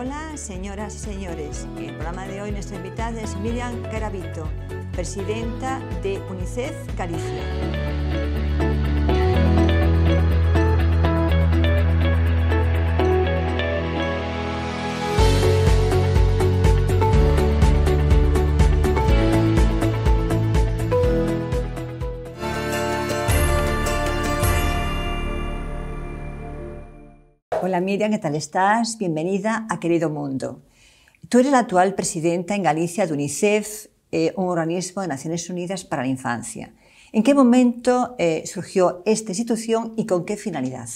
Hola, señoras y señores. En el programa de hoy nuestra invitada es Miriam Carabito, presidenta de UNICEF Galicia. Hola Miriam, ¿qué tal estás? Bienvenida a Querido Mundo. Tú eres la actual presidenta en Galicia de UNICEF, eh, un organismo de Naciones Unidas para la Infancia. ¿En qué momento eh, surgió esta institución y con qué finalidad?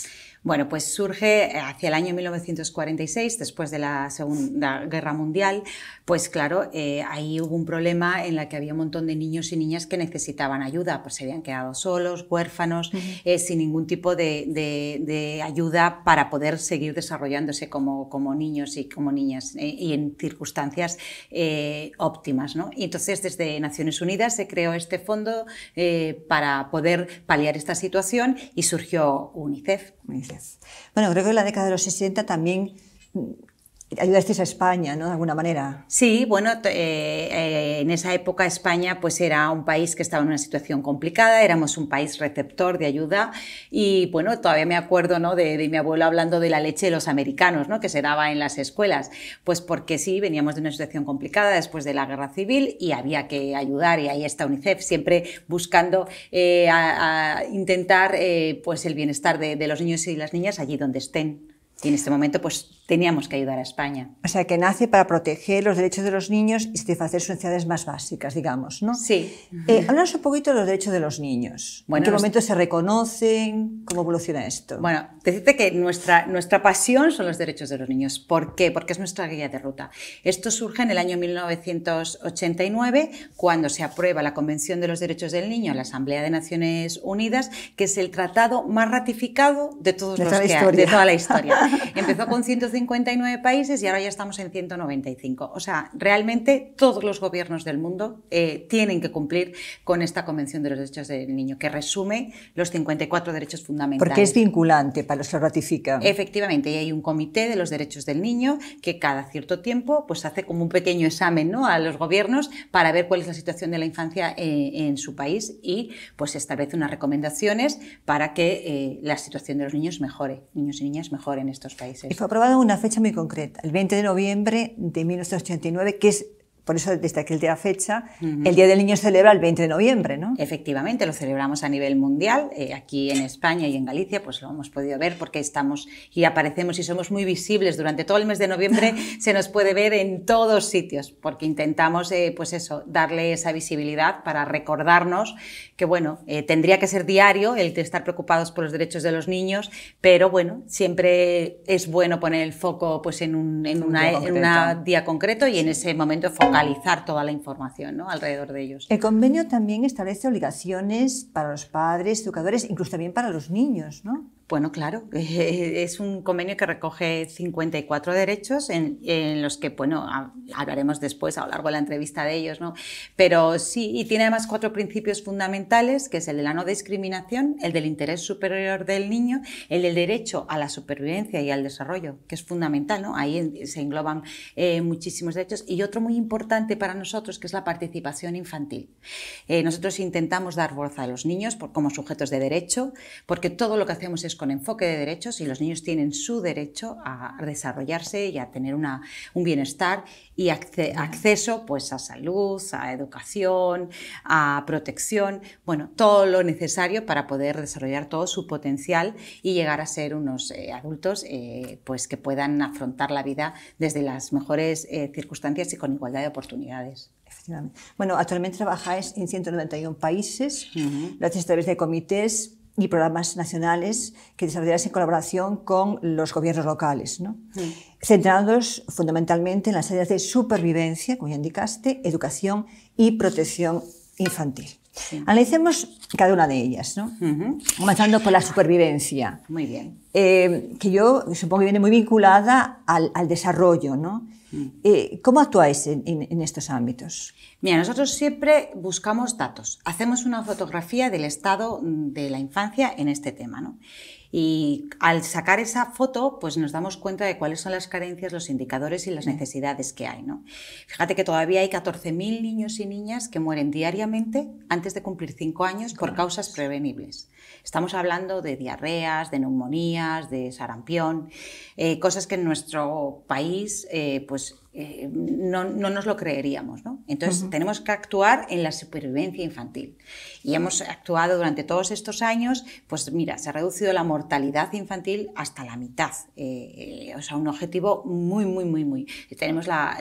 Bueno, pues surge eh, hacia el año 1946, después de la Segunda Guerra Mundial, pues claro, eh, ahí hubo un problema en el que había un montón de niños y niñas que necesitaban ayuda, pues se habían quedado solos, huérfanos, eh, sin ningún tipo de, ayuda para poder seguir desarrollándose como, como niños y como niñas y en circunstancias óptimas. ¿no? Y entonces desde Naciones Unidas se creó este fondo para poder paliar esta situación y surgió UNICEF bueno, creo que la década de los 60 también ayudasteis a España, ¿no? De alguna manera. Sí, bueno, eh, eh, en esa época España pues era un país que estaba en una situación complicada, éramos un país receptor de ayuda y bueno, todavía me acuerdo, ¿no? De, mi abuelo hablando de la leche de los americanos, ¿no? Que se daba en las escuelas, pues porque sí, veníamos de una situación complicada después de la guerra civil y había que ayudar y ahí está UNICEF siempre buscando eh, a, intentar pues el bienestar de, de los niños y las niñas allí donde estén. Y en este momento, pues teníamos que ayudar a España. O sea, que nace para proteger los derechos de los niños y satisfacer sus necesidades más básicas, digamos, ¿no? Sí. Eh, un poquito de los derechos de los niños. ¿En qué momento se reconocen? ¿Cómo evoluciona esto? Bueno, decirte que nuestra, nuestra pasión son los derechos de los niños. ¿Por qué? Porque es nuestra guía de ruta. Esto surge en el año 1989, cuando se aprueba la Convención de los Derechos del Niño en la Asamblea de Naciones Unidas, que es el tratado más ratificado de todos los que, de toda la historia. Empezó con 150 59 países y ahora ya estamos en 195. O sea, realmente todos los gobiernos del mundo eh, tienen que cumplir con esta Convención de los Derechos del Niño, que resume los 54 derechos fundamentales. Porque es vinculante para los que ratifican. Efectivamente, y hay un comité de los derechos del niño que cada cierto tiempo pues, hace como un pequeño examen ¿no? a los gobiernos para ver cuál es la situación de la infancia eh, en su país y pues establece unas recomendaciones para que eh, la situación de los niños mejore, niños y niñas mejoren en estos países. fue aprobado una fecha muy concreta, el 20 de noviembre de 1989, que es por eso desde día fecha, el Día del Niño se celebra el 20 de noviembre, ¿no? Efectivamente, lo celebramos a nivel mundial, eh, aquí en España y en Galicia, pues lo hemos podido ver porque estamos y aparecemos y somos muy visibles durante todo el mes de noviembre, se nos puede ver en todos sitios, porque intentamos, eh, pues eso, darle esa visibilidad para recordarnos que, bueno, eh, tendría que ser diario el de estar preocupados por los derechos de los niños, pero bueno, siempre es bueno poner el foco pues en un, día, concreto. y en ese momento localizar toda la información alrededor de ellos. El convenio también establece obligaciones para los padres, educadores, incluso también para los niños, ¿no? Bueno, claro, eh, es un convenio que recoge 54 derechos en, los que, bueno, hablaremos después a lo largo de la entrevista de ellos, ¿no? Pero sí, y tiene además cuatro principios fundamentales, que es el de la no discriminación, el del interés superior del niño, el del derecho a la supervivencia y al desarrollo, que es fundamental, Ahí se engloban eh, muchísimos derechos. Y otro muy importante para nosotros, que es la participación infantil. Eh, nosotros intentamos dar voz a los niños como sujetos de derecho, porque todo lo que hacemos es con enfoque de derechos y los niños tienen su derecho a desarrollarse y a tener un bienestar y acceso pues, a salud, a educación, a protección, bueno, todo lo necesario para poder desarrollar todo su potencial y llegar a ser unos eh, adultos eh, pues, que puedan afrontar la vida desde las mejores eh, circunstancias y con igualdad de oportunidades. Efectivamente. Bueno, actualmente trabajáis en 191 países, gracias a través de comités y programas nacionales que desarrollarás en colaboración con los gobiernos locales, ¿no? centrados fundamentalmente en las áreas de supervivencia, como ya indicaste, educación y protección infantil. Analicemos cada una de ellas, ¿no? Comenzando por la supervivencia. Muy bien. Eh, que yo supongo que viene muy vinculada al, al desarrollo, ¿no? Mm. Eh, ¿Cómo actuáis en, en, en, estos ámbitos? Mira, nosotros siempre buscamos datos. Hacemos una fotografía del estado de la infancia en este tema, ¿no? Y al sacar esa foto, pues nos damos cuenta de cuáles son las carencias, los indicadores y las necesidades que hay. ¿no? Fíjate que todavía hay 14.000 niños y niñas que mueren diariamente antes de cumplir 5 años por causas prevenibles. Estamos hablando de diarreas, de neumonías, de sarampión, eh, cosas que en nuestro país eh, pues, eh, no, no, nos lo creeríamos. ¿no? Entonces tenemos que actuar en la supervivencia infantil y hemos actuado durante todos estos años, pues mira, se ha reducido la mortalidad infantil hasta la mitad. Eh, eh, o sea, un objetivo muy, muy, muy, muy. Tenemos la,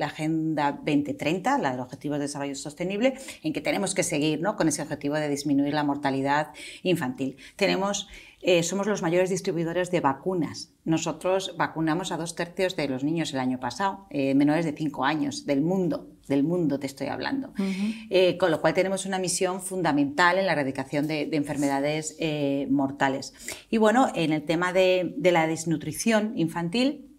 agenda, 2030, la de los Objetivos de Desarrollo Sostenible, en que tenemos que seguir con ese objetivo de disminuir la mortalidad infantil. Tenemos. Eh, somos los mayores distribuidores de vacunas. Nosotros vacunamos a dos tercios de los niños el año pasado, menores de 5 años, del mundo del mundo te estoy hablando. Eh, con lo cual tenemos una misión fundamental en la erradicación de, enfermedades eh, mortales. Y bueno, en el tema de la desnutrición infantil,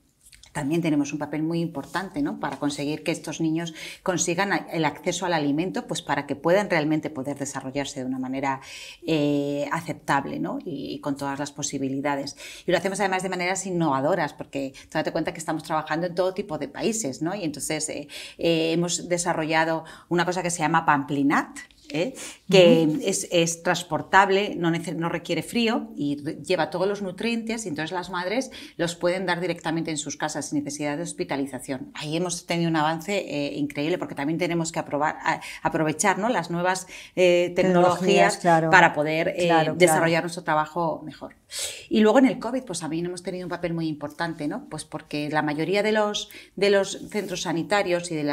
también tenemos un papel muy importante ¿no? para conseguir que estos niños consigan el acceso al alimento pues para que puedan realmente poder desarrollarse de una manera eh, aceptable y, con todas las posibilidades. Y lo hacemos además de maneras innovadoras porque date cuenta que estamos trabajando en todo tipo de países ¿no? y entonces eh, eh, hemos desarrollado una cosa que se llama Pamplinat, ¿eh? que es, transportable, no, requiere frío y lleva todos los nutrientes y entonces las madres los pueden dar directamente en sus casas sin necesidad de hospitalización. Ahí hemos tenido un avance eh, increíble porque también tenemos que aprovechar las nuevas eh, tecnologías, para poder desarrollar nuestro trabajo mejor. Y luego en el COVID, pues también hemos tenido un papel muy importante, Pues porque la mayoría de los centros sanitarios y de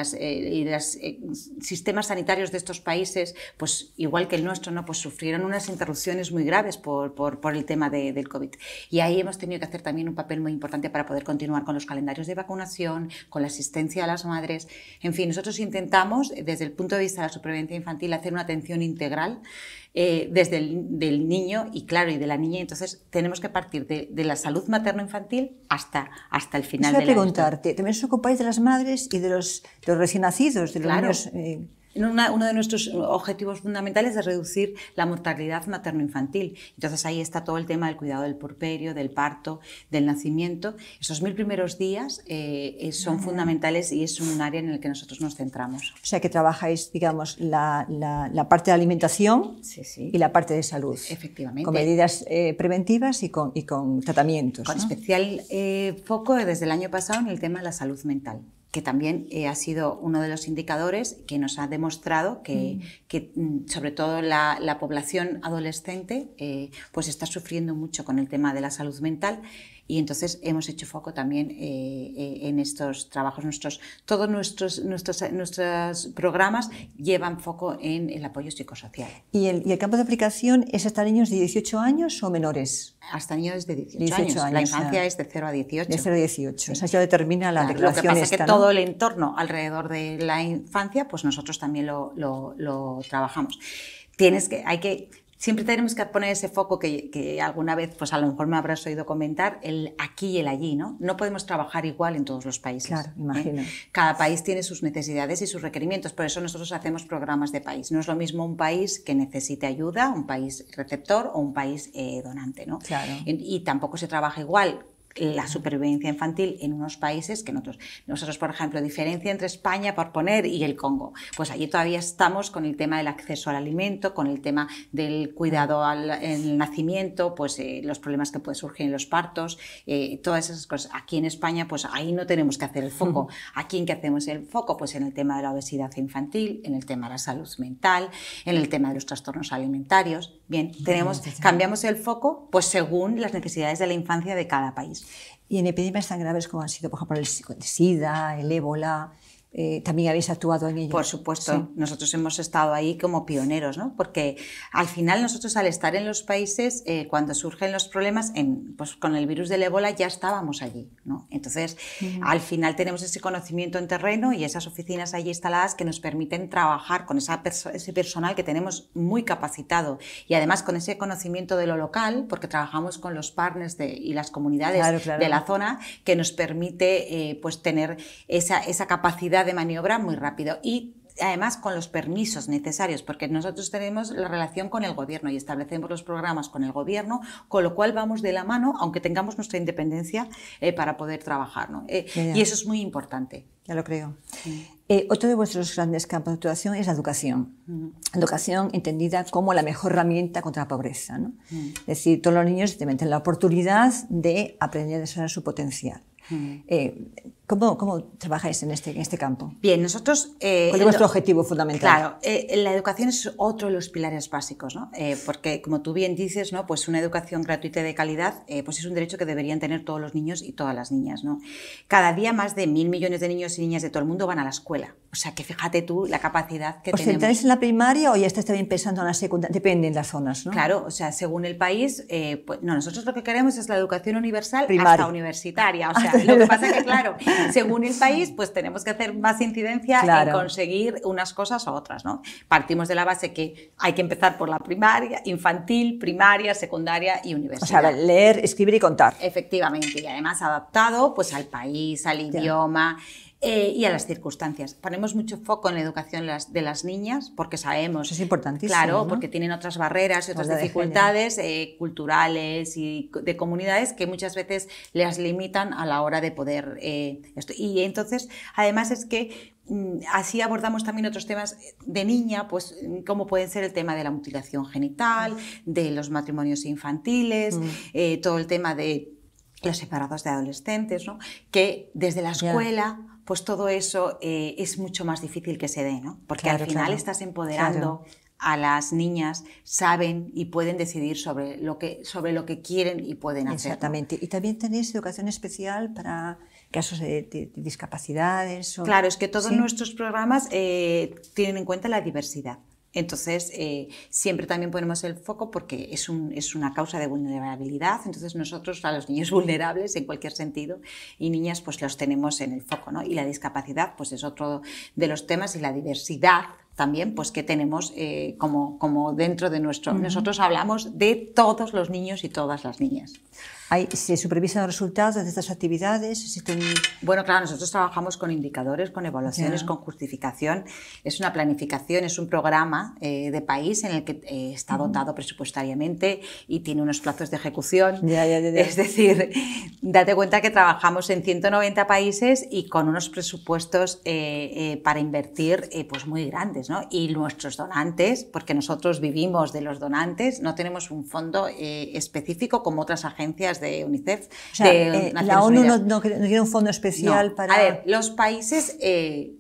los sistemas sanitarios de estos países pues igual que el nuestro, ¿no? pues sufrieron unas interrupciones muy graves por, el tema del COVID. Y ahí hemos tenido que hacer también un papel muy importante para poder continuar con los calendarios de vacunación, con la asistencia a las madres. En fin, nosotros intentamos, desde el punto de vista de la supervivencia infantil, hacer una atención integral eh, desde el del niño y claro, y de la niña. Entonces tenemos que partir de, la salud materno-infantil hasta, hasta el final. Quisiera preguntarte, ¿también os ocupáis de las madres y de los, los recién nacidos, de los niños? Eh? uno de nuestros objetivos fundamentales es reducir la mortalidad materno-infantil. Entonces ahí está todo el tema del cuidado del porperio, del parto, del nacimiento. Esos mil primeros días eh, son fundamentales y es un área en el que nosotros nos centramos. O sea que trabajáis, digamos, la, parte de alimentación y la parte de salud. Efectivamente. Con medidas eh, preventivas y con, tratamientos. Con especial eh, foco desde el año pasado en el tema de la salud mental que también eh, ha sido uno de los indicadores que nos ha demostrado que, mm. Mm, sobre todo la, población adolescente eh, pues está sufriendo mucho con el tema de la salud mental y entonces hemos hecho foco también eh, eh, en estos trabajos. Nuestros, todos nuestros, nuestros, nuestros programas llevan foco en el apoyo psicosocial. ¿Y el, y el campo de aplicación es hasta niños de 18 años o menores? Hasta niños de 18, años. La infancia es de 0 a 18. De 0 a 18. eso O determina la declaración. Lo que pasa es que todo el entorno alrededor de la infancia, pues nosotros también lo, lo, lo trabajamos. Tienes que, hay que siempre tenemos que poner ese foco que, alguna vez, pues a lo mejor me habrás oído comentar, el aquí y el allí, ¿no? No podemos trabajar igual en todos los países. Claro, ¿eh? Cada país tiene sus necesidades y sus requerimientos, por eso nosotros hacemos programas de país. No es lo mismo un país que necesite ayuda, un país receptor o un país eh, donante, ¿no? Claro. y, tampoco se trabaja igual la supervivencia infantil en unos países que en otros. Nosotros, por ejemplo, diferencia entre España, por poner, y el Congo. Pues allí todavía estamos con el tema del acceso al alimento, con el tema del cuidado al nacimiento, pues eh, los problemas que pueden surgir en los partos, eh, todas esas cosas. Aquí en España, pues ahí no tenemos que hacer el foco. ¿Aquí en que hacemos el foco? Pues en el tema de la obesidad infantil, en el tema de la salud mental, en el tema de los trastornos alimentarios. Bien, tenemos, cambiamos el foco pues según las necesidades de la infancia de cada país. Y en epidemias tan graves como han sido, por ejemplo, el SIDA, el ébola, eh, también habéis actuado en Por supuesto, nosotros hemos estado ahí como pioneros, ¿no? Porque al final nosotros al estar en los países, eh, cuando surgen los problemas, en, pues, con el virus del ébola ya estábamos allí, Entonces, al final tenemos ese conocimiento en terreno y esas oficinas allí instaladas que nos permiten trabajar con esa ese personal que tenemos muy capacitado y además con ese conocimiento de lo local, porque trabajamos con los partners de, y las comunidades de la zona, que nos permite eh, pues tener esa capacidad de maniobra muy rápido y además con los permisos necesarios, porque nosotros tenemos la relación con el gobierno y establecemos los programas con el gobierno, con lo cual vamos de la mano, aunque tengamos nuestra independencia, eh, para poder trabajar. Eh, y eso es muy importante. Ya lo creo. Eh, otro de vuestros grandes campos de actuación es la educación. Educación entendida como la mejor herramienta contra la pobreza. Es decir, todos los niños tienen la oportunidad de aprender a desarrollar su potencial. ¿Cómo, trabajáis en este, en este campo? Bien, nosotros... Eh, ¿Cuál es vuestro objetivo fundamental? Claro, eh, la educación es otro de los pilares básicos, ¿no? Eh, porque, como tú bien dices, ¿no? pues una educación gratuita y de calidad pues es un derecho que deberían tener todos los niños y todas las niñas. ¿no? Cada día más de mil millones de niños y niñas de todo el mundo van a la escuela. O sea, que fíjate tú la capacidad que ¿Os tenemos. centráis en la primaria o ya estáis también pensando en la secundaria? Depende de las zonas, ¿no? Claro, o sea, según el país, pues, no, nosotros lo que queremos es la educación universal hasta universitaria. O sea, lo que pasa es que, claro... según el país, pues tenemos que hacer más incidencia y conseguir unas cosas u otras. ¿no? Partimos de la base que hay que empezar por la primaria, infantil, primaria, secundaria y universidad. O sea, leer, escribir y contar. Efectivamente, y además adaptado pues, al país, al idioma. Eh, y a las circunstancias. Ponemos mucho foco en la educación de las niñas porque sabemos. es importantísimo. Claro, porque tienen otras barreras, y otras dificultades eh, culturales y de comunidades que muchas veces las limitan a la hora de poder. Eh, esto. Y entonces, además es que mm, Así abordamos también otros temas de niña, pues como pueden ser el tema de la mutilación genital, de los matrimonios infantiles, mm. todo el tema de los separados de adolescentes, ¿no? que desde la escuela pues todo eso eh, es mucho más difícil que se dé, ¿no? Porque al final estás empoderando a las niñas, saben y pueden decidir sobre lo que, sobre lo que quieren y pueden hacer. Exactamente. Y también tenéis educación especial para casos de, discapacidades. Claro, es que todos nuestros programas eh, tienen en cuenta la diversidad. Entonces, eh, siempre también ponemos el foco porque es, una causa de vulnerabilidad. Entonces, nosotros a los niños vulnerables, en cualquier sentido, y niñas, pues los tenemos en el foco. ¿no? Y la discapacidad, pues es otro de los temas y la diversidad también pues que tenemos eh, como, dentro de nuestro... Nosotros hablamos de todos los niños y todas las niñas. ¿Se supervisan los resultados de estas actividades? Bueno, claro, nosotros trabajamos con indicadores, con evaluaciones, con justificación. Es una planificación, es un programa eh, de país en el que eh, está dotado presupuestariamente y tiene unos plazos de ejecución. es decir, date cuenta que trabajamos en 190 países y con unos presupuestos eh, para invertir pues muy grandes. ¿no? Y nuestros donantes, porque nosotros vivimos de los donantes, no tenemos un fondo específico como otras agencias de UNICEF. la ONU no, un fondo especial para... A ver, los países eh,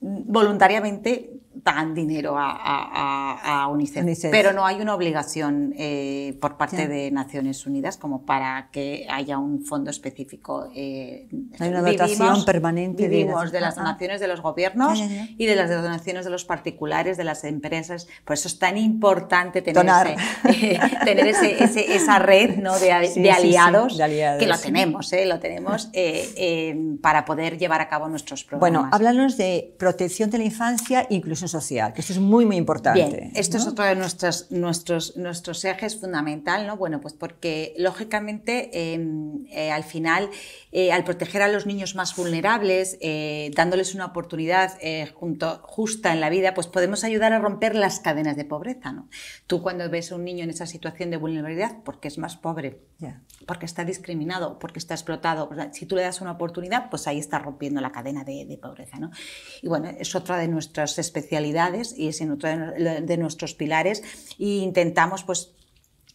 voluntariamente tan dinero a, UNICEF, pero no hay una obligación eh, por parte de Naciones Unidas como para que haya un fondo específico. Eh, hay una dotación permanente. de las, donaciones de los gobiernos y de las donaciones de los particulares, de las empresas. Por eso es tan importante tener, eh, tener esa red de, aliados, que lo tenemos, lo tenemos para poder llevar a cabo nuestros programas. Bueno, háblanos de protección de la infancia, incluso social, que esto es muy, muy importante. esto es otro de nuestros, nuestros, nuestros ejes fundamental, ¿no? Bueno, pues porque lógicamente em, eh, al final, eh, al proteger a los niños más vulnerables, eh, dándoles una oportunidad justa en la vida, pues podemos ayudar a romper las cadenas de pobreza, ¿no? Tú cuando ves a un niño en esa situación de vulnerabilidad, porque es más pobre, porque está discriminado, porque está explotado, si tú le das una oportunidad, pues ahí está rompiendo la cadena de, pobreza, ¿no? Y bueno, es otra de nuestras especialidades y es otro de, nuestros pilares e intentamos pues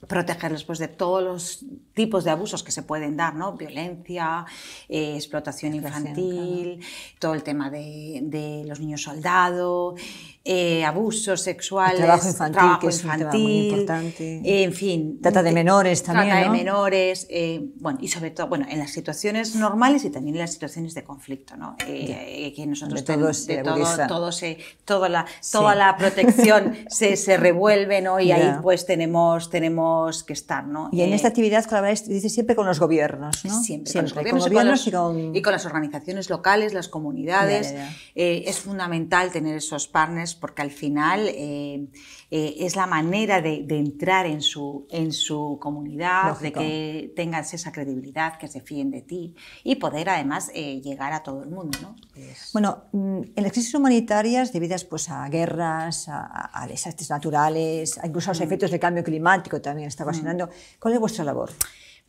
protegerlos pues, de todos los tipos de abusos que se pueden dar, ¿no? Violencia, eh, explotación infantil, todo el tema de, los niños soldados, eh, abuso sexual, trabajo infantil, que es muy importante. en fin. Trata de eh, menores también. Trata de menores, eh, bueno, y sobre todo, bueno, en las situaciones normales y también en las situaciones de conflicto, ¿no? Eh, que nosotros todo, toda la, toda la protección se, se, revuelve, ¿no? Y ahí pues tenemos, tenemos que estar, ¿no? Y en esta actividad colaboráis, dice siempre con los gobiernos, ¿no? Siempre, siempre. Con, los gobiernos, y, con y, con... las organizaciones locales, las comunidades. es fundamental tener esos partners porque al final eh, eh, es la manera de, entrar en su, comunidad, de que tengas esa credibilidad, que se fíen de ti y poder además eh, llegar a todo el mundo. ¿no? Bueno, mm, en las crisis humanitarias debidas pues, a guerras, a, desastres naturales, incluso a los mm. efectos del cambio climático también está mm. ocasionando, ¿cuál es vuestra labor?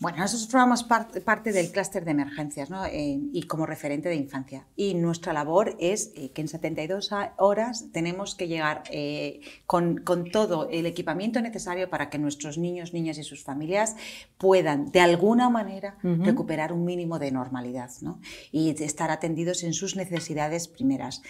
Bueno, nosotros formamos parte del clúster de emergencias ¿no? Eh, y como referente de infancia. Y nuestra labor es eh, que en 72 horas tenemos que llegar eh, con, todo el equipamiento necesario para que nuestros niños, niñas y sus familias puedan de alguna manera recuperar un mínimo de normalidad ¿no? y estar atendidos en sus necesidades primeras.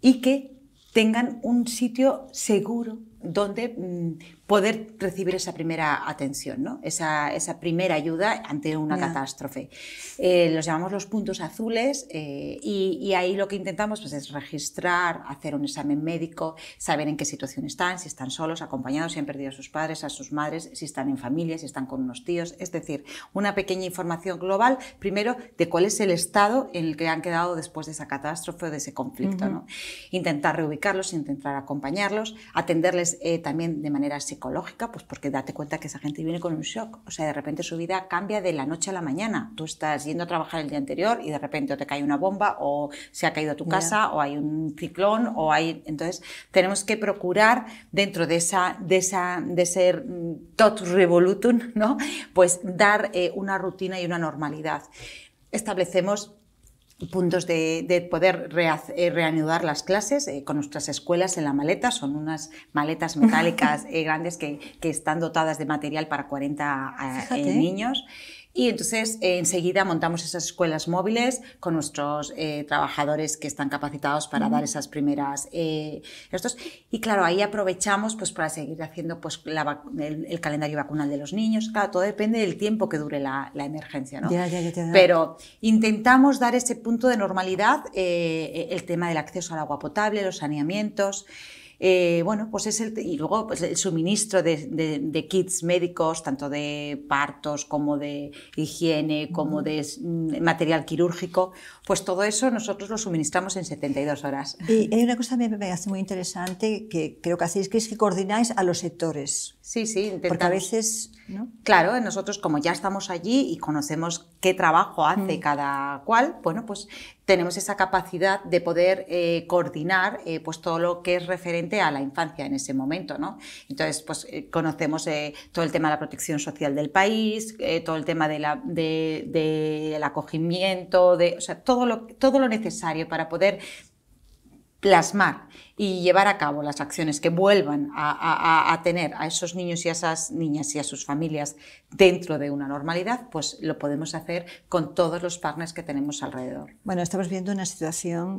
Y que tengan un sitio seguro donde mm, poder recibir esa primera atención, ¿no? esa, esa, primera ayuda ante una catástrofe. Eh, los llamamos los puntos azules eh, y, ahí lo que intentamos pues, es registrar, hacer un examen médico, saber en qué situación están, si están solos, acompañados, si han perdido a sus padres, a sus madres, si están en familia, si están con unos tíos. Es decir, una pequeña información global, primero, de cuál es el estado en el que han quedado después de esa catástrofe o de ese conflicto. ¿no? Intentar reubicarlos, intentar acompañarlos, atenderles eh, también de manera psicológica psicológica, pues porque date cuenta que esa gente viene con un shock. O sea, de repente su vida cambia de la noche a la mañana. Tú estás yendo a trabajar el día anterior y de repente te cae una bomba o se ha caído tu casa o hay un ciclón o hay... Entonces, tenemos que procurar dentro de, esa, de, esa, de ser mm, tot revolutum, ¿no? Pues dar eh, una rutina y una normalidad. Establecemos puntos de, poder eh, reanudar las clases eh, con nuestras escuelas en la maleta. Son unas maletas metálicas eh, grandes que, están dotadas de material para 40 niños. Y entonces eh, enseguida montamos esas escuelas móviles con nuestros eh, trabajadores que están capacitados para dar esas primeras eh, Y claro, ahí aprovechamos pues para seguir haciendo pues el, calendario vacunal de los niños. Claro, todo depende del tiempo que dure la, emergencia, ¿no? Pero intentamos dar ese punto de normalidad, el tema del acceso al agua potable, los saneamientos. Eh, bueno, pues es el, y luego pues el suministro de, kits médicos, tanto de partos como de higiene, como de mm, material quirúrgico, pues todo eso nosotros lo suministramos en 72 horas. Y hay una cosa que me hace muy interesante, que creo que hacéis, que es que coordináis a los sectores. Sí, sí, intentamos. Porque a veces... Claro, nosotros como ya estamos allí y conocemos qué trabajo hace mm. cada cual, bueno, pues tenemos esa capacidad de poder eh, coordinar eh, pues todo lo que es referente a la infancia en ese momento, ¿no? Entonces, pues eh, conocemos todo el tema de la protección social del país, todo el tema del de de, acogimiento, de, o sea, todo lo, todo lo necesario para poder plasmar y llevar a cabo las acciones que vuelvan a, tener a esos niños y a esas niñas y a sus familias dentro de una normalidad, pues lo podemos hacer con todos los partners que tenemos alrededor. Bueno, estamos viendo una situación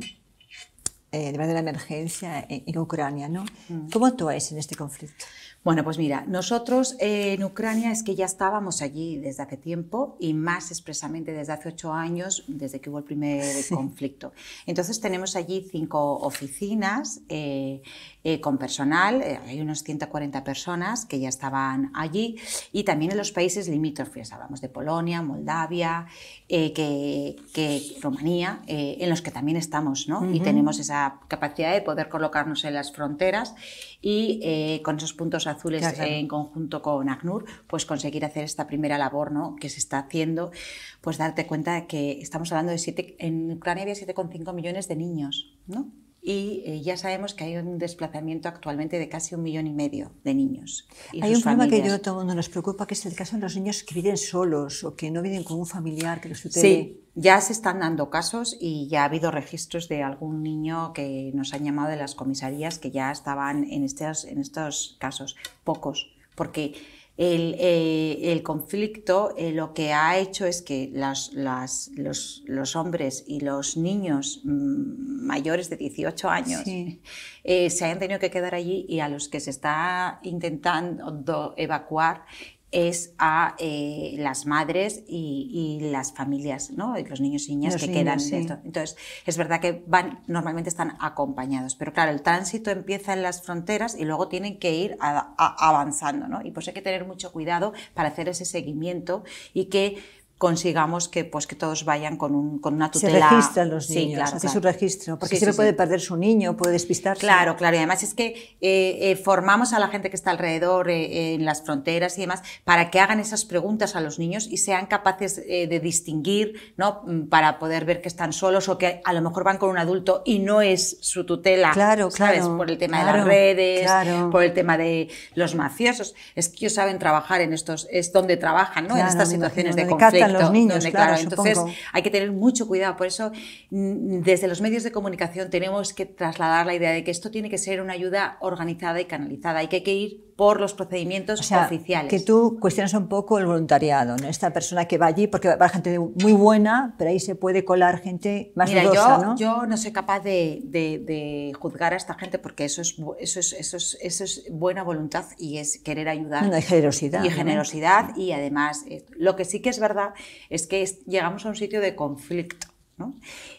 eh, de la emergencia en, Ucrania, ¿no? Mm. ¿Cómo actuáis en este conflicto? Bueno, pues mira, nosotros en Ucrania es que ya estábamos allí desde hace tiempo y más expresamente desde hace ocho años, desde que hubo el primer conflicto. Entonces tenemos allí cinco oficinas eh, eh, con personal, eh, hay unos 140 personas que ya estaban allí y también en los países limítrofes, hablamos de Polonia, Moldavia, que, que, Rumanía, en los que también estamos, ¿no? Y tenemos esa capacidad de poder colocarnos en las fronteras y eh, con esos puntos azules en conjunto con ACNUR, pues conseguir hacer esta primera labor ¿no? que se está haciendo, pues darte cuenta de que estamos hablando de siete, en Ucrania había 7,5 millones de niños, ¿no? Y eh, ya sabemos que hay un desplazamiento actualmente de casi un millón y medio de niños. hay un problema que yo todo el mundo nos preocupa, que es el caso de los niños que viven solos o que no viven con un familiar que los tutele. Sí. Ya se están dando casos y ya ha habido registros de algún niño que nos han llamado de las comisarías que ya estaban en estos, en estos casos, pocos, porque el, eh, conflicto eh, lo que ha hecho es que las, los, hombres y los niños mm, mayores de 18 años eh, se hayan tenido que quedar allí y a los que se está intentando evacuar es a eh, las madres y, las familias, ¿no? Y los niños y niñas que quedan. Entonces, es verdad que van, normalmente están acompañados, pero claro, el tránsito empieza en las fronteras y luego tienen que ir avanzando, ¿no? Y pues hay que tener mucho cuidado para hacer ese seguimiento y que consigamos que, pues, que todos vayan con, un, con una tutela. Se registran los niños, sí, claro, su registro, porque si siempre puede perder su niño, puede despistarse. Claro, claro, y además es que eh, eh formamos a la gente que está alrededor, eh, en las fronteras y demás, para que hagan esas preguntas a los niños y sean capaces eh, de distinguir, ¿no? Mm, para poder ver que están solos o que a lo mejor van con un adulto y no es su tutela, claro, ¿sabes? Claro, por el tema de las redes, por el tema de los mafiosos. Es que ellos saben trabajar en estos, es donde trabajan, ¿no? en estas situaciones de conflicto los niños. claro, entonces hay que tener mucho cuidado. Por eso, mm, desde los medios de comunicación tenemos que trasladar la idea de que esto tiene que ser una ayuda organizada y canalizada que hay que ir por los procedimientos o sea, oficiales. Que tú cuestionas un poco el voluntariado, ¿no? Esta persona que va allí, porque va gente muy buena, pero ahí se puede colar gente más Mira, yo, ¿no? yo no soy capaz de, juzgar a esta gente porque eso es, eso eso buena voluntad y es querer ayudar. No, generosidad. Y generosidad y además, eh, lo que sí que es verdad es que llegamos a un sitio de conflicto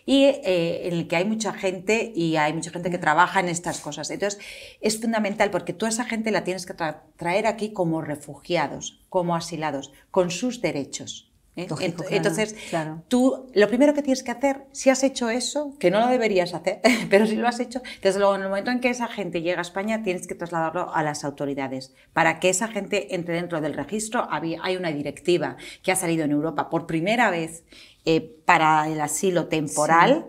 y eh, en el que hay mucha gente y hay mucha gente que trabaja en estas cosas. Entonces, es fundamental porque tú a esa gente la tienes que traer aquí como refugiados, como asilados, con sus derechos. ¿eh? Entonces, tú lo primero que tienes que hacer, si has hecho eso, que no lo deberías hacer, pero si lo has hecho, desde luego en el momento en que esa gente llega a España, tienes que trasladarlo a las autoridades para que esa gente entre dentro del registro. Hay una directiva que ha salido en Europa por primera vez eh, para el asilo temporal.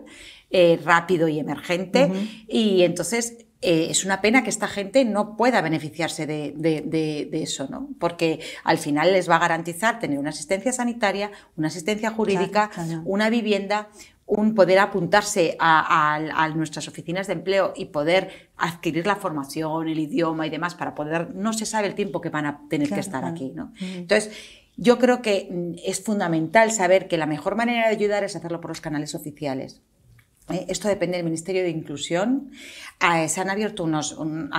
Eh, rápido y emergente. Y entonces eh, es una pena que esta gente no pueda beneficiarse de, eso, ¿no? Porque al final les va a garantizar tener una asistencia sanitaria, una asistencia jurídica, una vivienda, un poder apuntarse a, nuestras oficinas de empleo y poder adquirir la formación, el idioma y demás para poder, no se sabe el tiempo que van a tener que estar aquí, mm. Entonces, yo creo que mm, es fundamental saber que la mejor manera de ayudar es hacerlo por los canales oficiales. Eh, esto depende del Ministerio de Inclusión. Ah, se han abierto unos,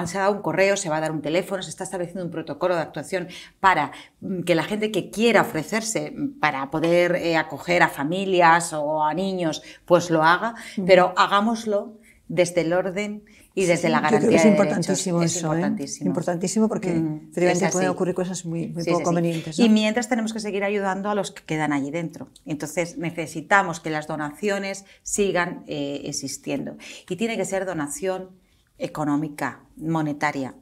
se ha dado un correo, se va a dar un teléfono, se está estableciendo un protocolo de actuación para mm, que la gente que quiera ofrecerse mm, para poder eh, acoger a familias o a niños, pues lo haga, pero hagámoslo desde el orden y desde la garantía es ¿eh? importantísimo Eso, importantísimo. porque mm, pueden ocurrir cosas muy, poco convenientes. Y mientras tenemos que seguir ayudando a los que quedan allí dentro. Entonces necesitamos que las donaciones sigan eh, existiendo. Y tiene que ser donación económica, monetaria.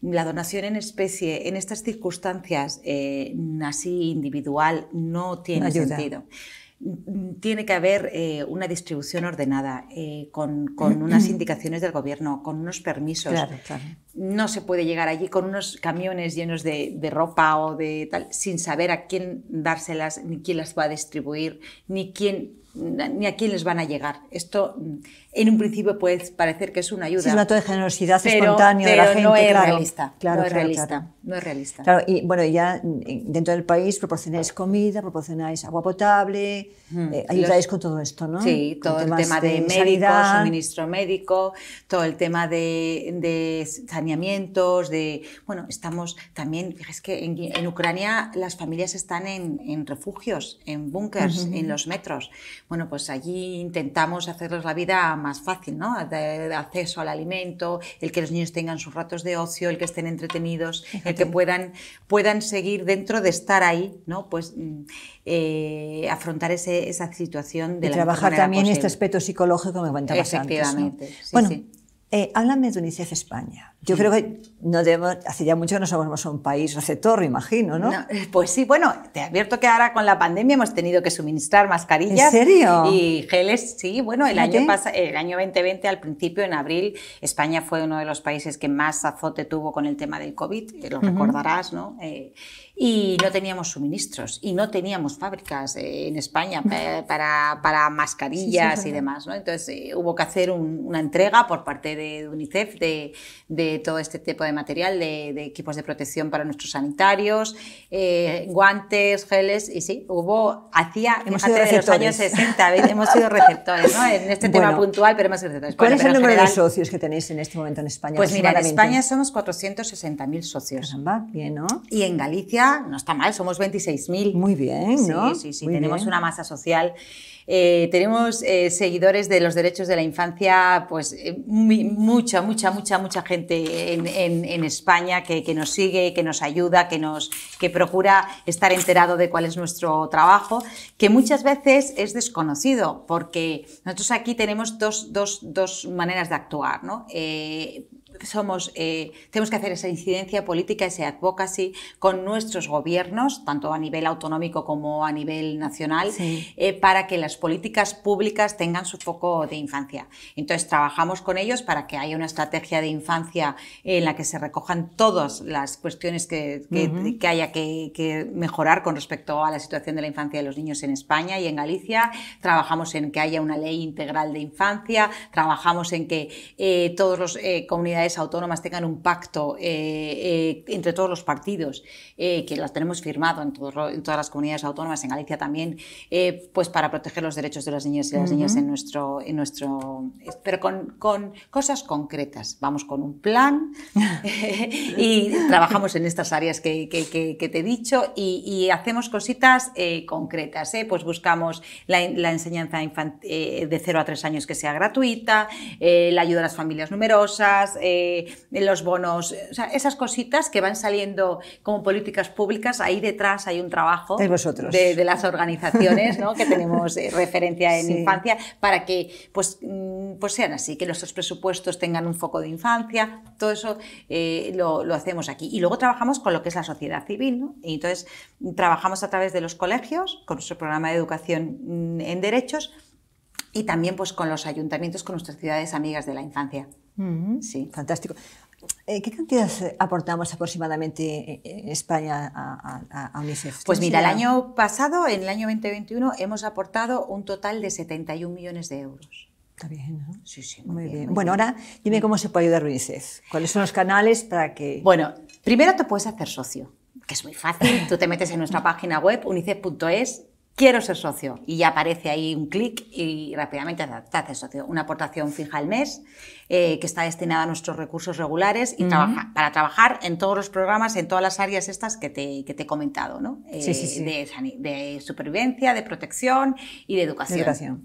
La donación en especie en estas circunstancias eh, así individual no tiene sentido tiene que haber eh, una distribución ordenada, eh, con, mm, unas mm. indicaciones del gobierno, con unos permisos. No se puede llegar allí con unos camiones llenos de, ropa o de tal, sin saber a quién dárselas, ni quién las va a distribuir, ni quién ni a quién les van a llegar. Esto en un principio puede parecer que es una ayuda. es un acto de generosidad espontáneo de la gente, no es claro. Realista, no es realista, No realista. y bueno, ya dentro del país proporcionáis comida, proporcionáis agua potable, mm, eh, ayudáis con todo esto, ¿no? Sí, todo el tema de, médicos, suministro médico, todo el tema de, saneamientos, de... Bueno, estamos también, es que en, Ucrania las familias están en, refugios, en búnkers, en los metros bueno, pues allí intentamos hacerles la vida más fácil, ¿no? acceso al alimento, el que los niños tengan sus ratos de ocio, el que estén entretenidos, el que puedan, puedan seguir dentro de estar ahí, ¿no? Pues mm, eh, afrontar esa situación de la trabajar también este aspecto psicológico me comentabas antes, sí, sí. Eh, háblame de UNICEF España. Yo creo que no debemos, hace ya mucho que no somos un país receptor, imagino, ¿no? Eh, pues sí, bueno, te advierto que ahora con la pandemia hemos tenido que suministrar mascarillas. serio? Y geles, sí, bueno, el, año, el año 2020, al principio, en abril, España fue uno de los países que más azote tuvo con el tema del COVID, eh, lo recordarás, ¿no? y no teníamos suministros y no teníamos fábricas en España para, mascarillas y demás, ¿no? Entonces hubo que hacer una entrega por parte de de UNICEF, de, de, todo este tipo de material, de, equipos de protección para nuestros sanitarios, eh, guantes, geles, y sí, hubo, hacía, hemos sido los años 60, hemos sido receptores, ¿no? En este tema puntual, pero hemos sido receptores. ¿Cuál es el número de socios que tenéis en este momento en España? Pues mira, en España somos 460.000 socios. bien, ¿no? Y en Galicia, no está mal, somos 26.000. Muy bien, ¿no? Sí, sí, sí, tenemos una masa social eh, tenemos eh, seguidores de los derechos de la infancia, pues eh, mucha, mucha, mucha, mucha gente en, España que, nos sigue, que nos ayuda, que, nos, que procura estar enterado de cuál es nuestro trabajo, que muchas veces es desconocido, porque nosotros aquí tenemos dos, maneras de actuar. ¿no? somos, eh, tenemos que hacer esa incidencia política, ese advocacy con nuestros gobiernos, tanto a nivel autonómico como a nivel nacional, eh, para que las políticas públicas tengan su foco de infancia. Entonces, trabajamos con ellos para que haya una estrategia de infancia en la que se recojan todas las cuestiones que, haya que, mejorar con respecto a la situación de la infancia de los niños en España y en Galicia. Trabajamos en que haya una ley integral de infancia, trabajamos en que eh, todas las eh, comunidades autónomas tengan un pacto eh, eh, entre todos los partidos, eh, que las tenemos firmado en, todas las comunidades autónomas, en Galicia también, pues para proteger los derechos de las niñas y las niñas en nuestro, en nuestro pero con, cosas concretas. Vamos con un plan y trabajamos en estas áreas que, te he dicho y, hacemos cositas concretas. Pues buscamos la, enseñanza de 0 a 3 años que sea gratuita, la ayuda a las familias numerosas, eh, los bonos, esas cositas que van saliendo como políticas públicas, ahí detrás hay un trabajo De, las organizaciones que tenemos eh, referencia en infancia para que pues, mm, pues sean así, que nuestros presupuestos tengan un foco de infancia, todo eso eh, lo, hacemos aquí. Y luego trabajamos con lo que es la sociedad civil, y entonces mm, trabajamos a través de los colegios, con nuestro programa de educación mm, en derechos, y también pues con los ayuntamientos, con nuestras ciudades amigas de la infancia. Sí, fantástico. Eh, ¿Qué cantidad aportamos aproximadamente en eh, eh, España a, UNICEF? Pues mira, el año pasado, en el año 2021, hemos aportado un total de 71 millones de euros. Está bien, ¿no? Sí, sí, muy, bien. bueno, ahora dime cómo se puede ayudar UNICEF. ¿Cuáles son los canales para que...? Bueno, primero te puedes hacer socio, que es muy fácil. Tú te metes en nuestra página web, unicef.es, quiero ser socio. Y ya aparece ahí un clic y rápidamente te haces socio. Una aportación fija al mes eh, que está destinada a nuestros recursos regulares y para trabajar en todos los programas, en todas las áreas estas que te, he comentado, ¿no? Eh, de, supervivencia, de protección y de educación.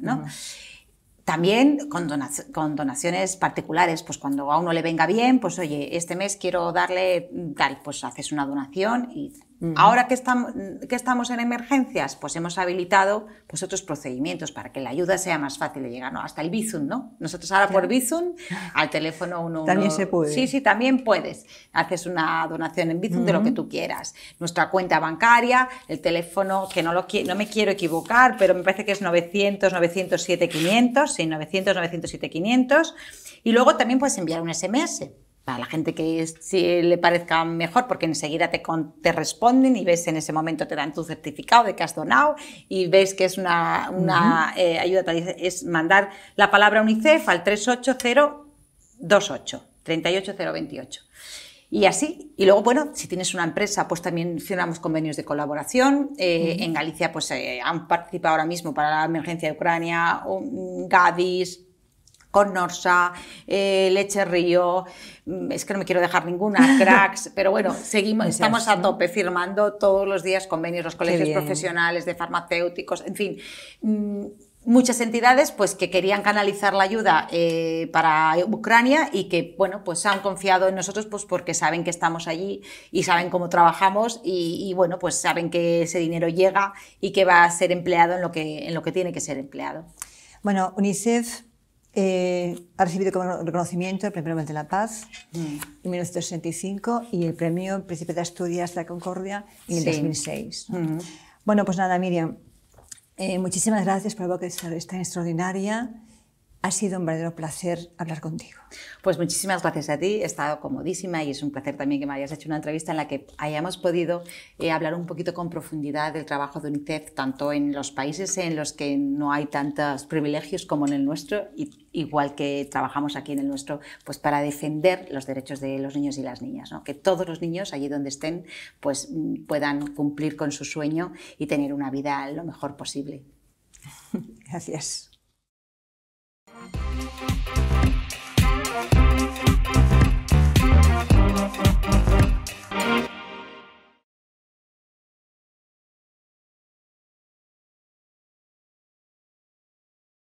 También con, donaciones particulares, pues cuando a uno le venga bien, pues oye, este mes quiero darle tal, pues haces una donación y Ahora que, estamos, en emergencias, pues hemos habilitado pues, otros procedimientos para que la ayuda sea más fácil de llegar, ¿no? Hasta el Bizum, ¿no? Nosotros ahora por Bizum, al teléfono uno... También se puede. Sí, sí, también puedes. Haces una donación en Bizum de lo que tú quieras. Nuestra cuenta bancaria, el teléfono, que no, lo, no me quiero equivocar, pero me parece que es 900, 907, 500, sí, 900, 907, 500. Y luego también puedes enviar un SMS para la gente que le parezca mejor, porque enseguida te, responden y ves en ese momento te dan tu certificado de que has donado y ves que es una, eh, ayuda, es mandar la palabra UNICEF al 38028, 38028. Y así, y luego, bueno, si tienes una empresa, pues también firmamos convenios de colaboración. Eh, en Galicia, pues eh, han participado ahora mismo para la emergencia de Ucrania, Gadis, con Norsa, eh, Leche Río, mm, es que no me quiero dejar ninguna, cracks, pero bueno, seguimos, estamos a tope firmando todos los días convenios, los colegios profesionales, de farmacéuticos, en fin. Mm, muchas entidades pues que querían canalizar la ayuda eh, para Ucrania y que bueno pues han confiado en nosotros pues porque saben que estamos allí y saben cómo trabajamos y, bueno pues saben que ese dinero llega y que va a ser empleado en lo que en lo que tiene que ser empleado bueno UNICEF eh, ha recibido como reconocimiento el Premio Nobel de la Paz en 1965 y el Premio Príncipe de Asturias de la Concordia en el 2006. Bueno, pues nada, Miriam, eh, muchísimas gracias por la boca tan extraordinaria. Ha sido un verdadero placer hablar contigo. Pues muchísimas gracias a ti, he estado comodísima y es un placer también que me hayas hecho una entrevista en la que hayamos podido eh, hablar un poquito con profundidad del trabajo de UNICEF, tanto en los países en los que no hay tantos privilegios como en el nuestro, y igual que trabajamos aquí en el nuestro, pues para defender los derechos de los niños y las niñas, ¿no? que todos los niños, allí donde estén, pues mm, puedan cumplir con su sueño y tener una vida lo mejor posible. Gracias. Thank you.